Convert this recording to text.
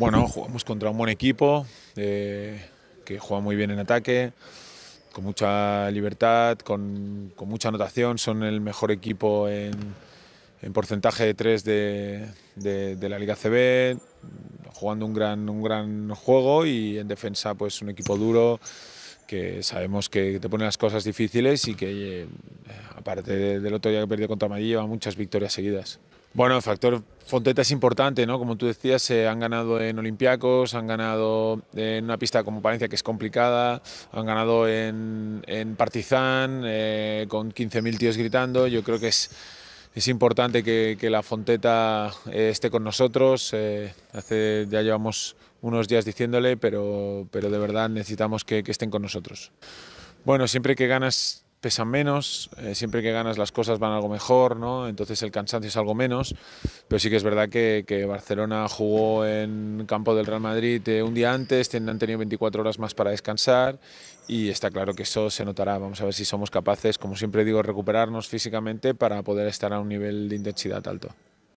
Bueno, jugamos contra un buen equipo eh, que juega muy bien en ataque, con mucha libertad, con, mucha anotación. Son el mejor equipo en, porcentaje de tres de, la Liga CB, jugando un gran, un gran juego y en defensa pues un equipo duro que sabemos que te pone las cosas difíciles y que, eh, aparte del otro día que perdió contra Madrid, lleva muchas victorias seguidas. Bueno, el factor Fonteta es importante, ¿no? Como tú decías, eh, han ganado en Olympiacos, han ganado en una pista como Palencia que es complicada, han ganado en, en Partizan eh, con 15.000 tíos gritando. Yo creo que es, es importante que, que la Fonteta eh, esté con nosotros. hace, ya llevamos unos días diciéndole, pero, pero de verdad necesitamos que, que estén con nosotros. Bueno, siempre que ganas pesan menos, eh, siempre que ganas las cosas van algo mejor, ¿no? entonces el cansancio es algo menos, pero sí que es verdad que, Barcelona jugó en campo del Real Madrid eh, un día antes, han tenido 24 horas más para descansar y está claro que eso se notará, vamos a ver si somos capaces, como siempre digo, recuperarnos físicamente para poder estar a un nivel de intensidad alto.